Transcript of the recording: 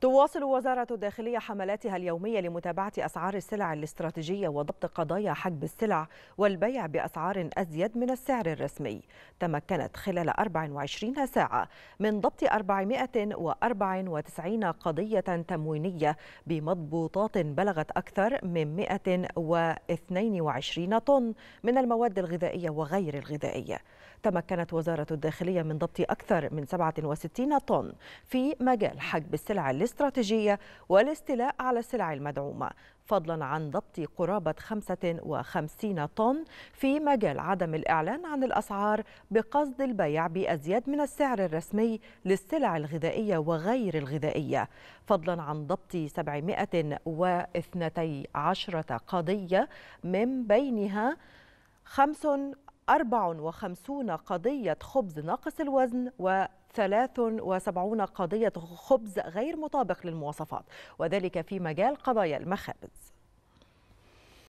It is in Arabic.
تواصل وزارة الداخلية حملاتها اليومية لمتابعة أسعار السلع الاستراتيجية وضبط قضايا حجب السلع والبيع بأسعار أزيد من السعر الرسمي تمكنت خلال 24 ساعة من ضبط 494 قضية تموينية بمضبوطات بلغت أكثر من 122 طن من المواد الغذائية وغير الغذائية تمكنت وزارة الداخلية من ضبط أكثر من 67 طن في مجال حجب السلع الاستراتيجية الاستراتيجية والاستيلاء على السلع المدعومة فضلا عن ضبط قرابة 55 طن في مجال عدم الإعلان عن الأسعار بقصد البيع بأزياد من السعر الرسمي للسلع الغذائية وغير الغذائية فضلا عن ضبط 712 قضية من بينها 54 قضية خبز ناقص الوزن و 73 قضية خبز غير مطابق للمواصفات وذلك في مجال قضايا المخابز